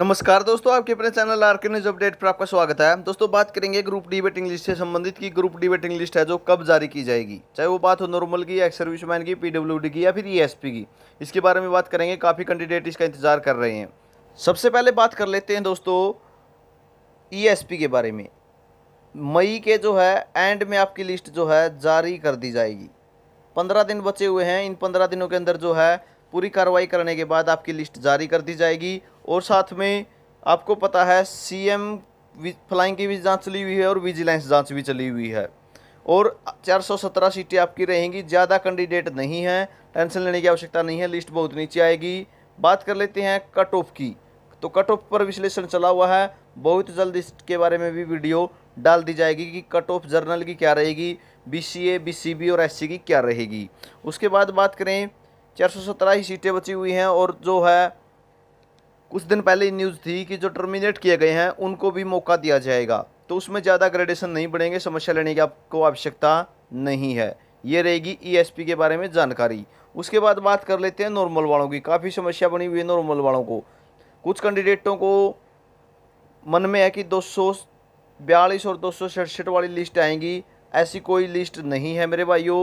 नमस्कार दोस्तों आपके अपने channel R K news update पर आपका स्वागत है दोस्तों बात करेंगे ग्रुप डी वेटिंग लिस्ट से संबंधित की ग्रुप डी वेटिंग लिस्ट है जो कब जारी की जाएगी चाहे वो बात हो नॉर्मल की एक्स सर्विसमैन की पीडब्ल्यूडी की या फिर ईएसपी e की इसके बारे में बात करेंगे काफ़ी कैंडिडेट इसका इंतजार कर रहे हैं सबसे पहले बात कर लेते हैं दोस्तों ई e के बारे में मई के जो है एंड में आपकी लिस्ट जो है जारी कर दी जाएगी पंद्रह दिन बचे हुए हैं इन पंद्रह दिनों के अंदर जो है पूरी कार्रवाई करने के बाद आपकी लिस्ट जारी कर दी जाएगी और साथ में आपको पता है सीएम फ्लाइंग की भी जांच चली हुई है और विजिलेंस जांच भी चली हुई है और 417 सीटें आपकी रहेंगी ज़्यादा कैंडिडेट नहीं है टेंशन लेने की आवश्यकता नहीं है लिस्ट बहुत नीचे आएगी बात कर लेते हैं कट ऑफ की तो कट ऑफ पर विश्लेषण चला हुआ है बहुत जल्द इसके बारे में भी वीडियो डाल दी जाएगी कि कट ऑफ जर्नल की क्या रहेगी B C A B C B और एस सी की क्या रहेगी उसके बाद बात करें चार सौ सत्रह ही सीटें बची हुई हैं और जो है कुछ दिन पहले न्यूज़ थी कि जो टर्मिनेट किए गए हैं उनको भी मौका दिया जाएगा तो उसमें ज़्यादा ग्रेडेशन नहीं बढ़ेंगे समस्या लेने की आपको आवश्यकता नहीं है ये रहेगी ई e के बारे में जानकारी उसके बाद बात कर लेते हैं नॉर्मल वालों की काफ़ी समस्या बनी हुई है नॉर्मल वालों को कुछ कैंडिडेटों को मन में है कि दो बयालीस और दो वाली लिस्ट आएंगी ऐसी कोई लिस्ट नहीं है मेरे भाइयों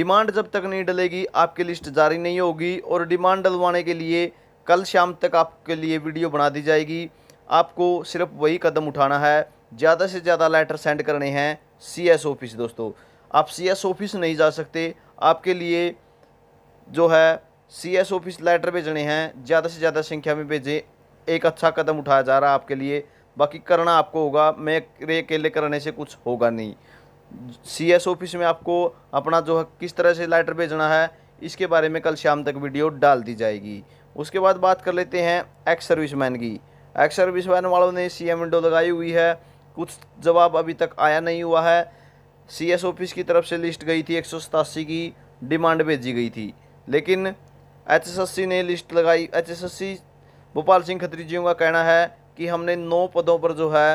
डिमांड जब तक नहीं डलेगी आपकी लिस्ट जारी नहीं होगी और डिमांड डलवाने के लिए कल शाम तक आपके लिए वीडियो बना दी जाएगी आपको सिर्फ वही कदम उठाना है ज़्यादा से ज़्यादा लेटर सेंड करने हैं सी एस ऑफिस दोस्तों आप सी एस ऑफिस नहीं जा सकते आपके लिए जो है सी एस ऑफिस लेटर भेजने हैं ज़्यादा से ज़्यादा संख्या में भेजें एक अच्छा कदम उठाया जा रहा है आपके लिए बाकी करना आपको होगा मैं अकेले करने से कुछ होगा नहीं सी एस ऑफिस में आपको अपना जो है किस तरह से लेटर भेजना है इसके बारे में कल शाम तक वीडियो डाल दी जाएगी उसके बाद बात कर लेते हैं एक्स सर्विस मैन की एक्स सर्विस मैन वालों ने सी एम विंडो लगाई हुई है कुछ जवाब अभी तक आया नहीं हुआ है सी एस ऑफिस की तरफ से लिस्ट गई थी एक की डिमांड भेजी गई थी लेकिन एच एस एस सी ने लिस्ट लगाई H S S C Bhopal Singh Khatri ji का कहना है कि हमने नौ पदों पर जो है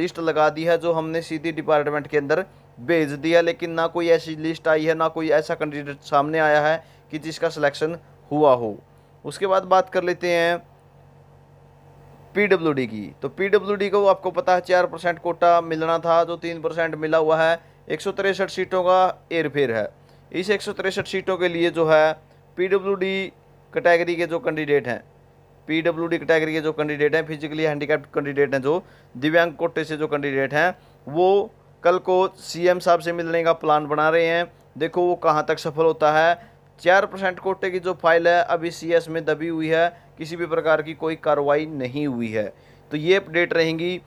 लिस्ट लगा दी है जो हमने सीधी डिपार्टमेंट के अंदर भेज दिया लेकिन ना कोई ऐसी लिस्ट आई है ना कोई ऐसा कैंडिडेट सामने आया है कि जिसका सिलेक्शन हुआ हो उसके बाद बात कर लेते हैं पीडब्ल्यूडी की तो पीडब्ल्यूडी को आपको पता है चार परसेंट कोटा मिलना था जो तीन परसेंट मिला हुआ है एक सौ तिरसठ सीटों का एयरफेयर है इस एक सौ तिरसठ सीटों के लिए जो है पीडब्ल्यूडी कैटेगरी के जो कैंडिडेट हैं पीडब्ल्यूडी कैटेगरी के जो कैंडिडेट हैं फिजिकली हैंडीकैप्ड कैंडिडेट हैं जो दिव्यांग कोटे से जो कैंडिडेट हैं वो कल को सीएम साहब से मिलने का प्लान बना रहे हैं देखो वो कहाँ तक सफल होता है चार परसेंट कोटे की जो फाइल है अभी सीएस में दबी हुई है किसी भी प्रकार की कोई कार्रवाई नहीं हुई है तो ये अपडेट रहेंगी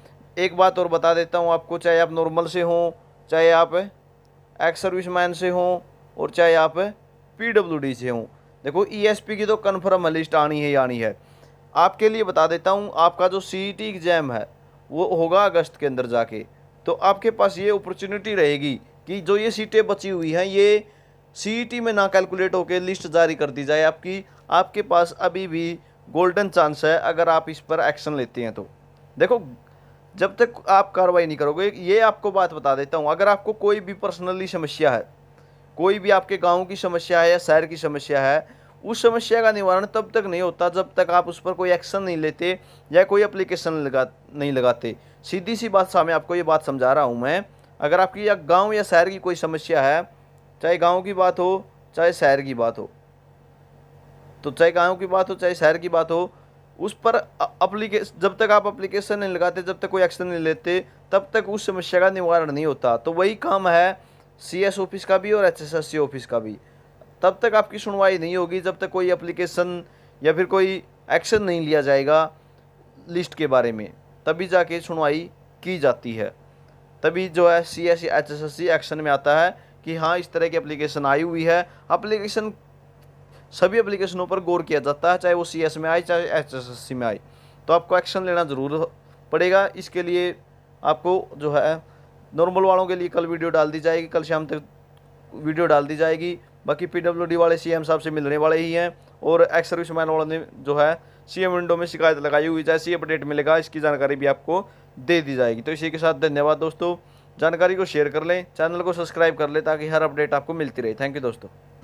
एक बात और बता देता हूँ आपको चाहे आप नॉर्मल से हों चाहे आप एक्स सर्विस मैन से हों और चाहे आप पी से हों देखो ई e की तो कन्फर्म लिस्ट आनी है आनी है आपके लिए बता देता हूँ आपका जो सी एग्ज़ाम e है वो होगा अगस्त के अंदर जाके तो आपके पास ये अपॉर्चुनिटी रहेगी कि जो ये सीटें बची हुई हैं ये सीईटी e में ना कैलकुलेट होकर लिस्ट जारी कर दी जाए आपकी आपके पास अभी भी गोल्डन चांस है अगर आप इस पर एक्शन लेते हैं तो देखो जब तक आप कार्रवाई नहीं करोगे ये आपको बात बता देता हूँ अगर आपको कोई भी पर्सनली समस्या है कोई भी आपके गांव की समस्या है या शहर की समस्या है उस समस्या का निवारण तब तक नहीं होता जब तक आप उस पर कोई एक्शन नहीं लेते या कोई एप्लीकेशन लगा नहीं लगाते सीधी सी बात सामने आपको ये बात समझा रहा हूँ मैं अगर आपकी या गाँव या शहर की कोई समस्या है चाहे गांव की बात हो चाहे शहर की बात हो तो चाहे गाँव की बात हो चाहे शहर की बात हो उस पर अप्लीकेशन जब तक आप अप्लीकेशन नहीं लगाते जब तक कोई एक्शन नहीं लेते तब तक उस समस्या का निवारण नहीं होता तो वही काम है सी ऑफिस का भी और एच ऑफिस का भी तब तक आपकी सुनवाई नहीं होगी जब तक कोई अप्लीकेशन या फिर कोई एक्शन नहीं लिया जाएगा लिस्ट के बारे में तभी जाके सुनवाई की जाती है तभी जो है C S H S S C action में आता है कि हाँ इस तरह की एप्लीकेशन आई हुई है एप्लीकेशन सभी एप्लीकेशनों पर गौर किया जाता है चाहे वो सी में आए चाहे एच में आए तो आपको एक्शन लेना ज़रूर पड़ेगा इसके लिए आपको जो है नॉर्मल वालों के लिए कल वीडियो डाल दी जाएगी कल शाम तक वीडियो डाल दी जाएगी बाकी पीडब्ल्यूडी वाले सीएम साहब से मिलने वाले ही हैं और एक्स सर्विस मैन वालों ने जो है सीएम विंडो में शिकायत लगाई हुई जैसी अपडेट मिलेगा इसकी जानकारी भी आपको दे दी जाएगी तो इसी के साथ धन्यवाद दोस्तों जानकारी को शेयर कर लें चैनल को सब्सक्राइब कर लें ताकि हर अपडेट आपको मिलती रहे थैंक यू दोस्तों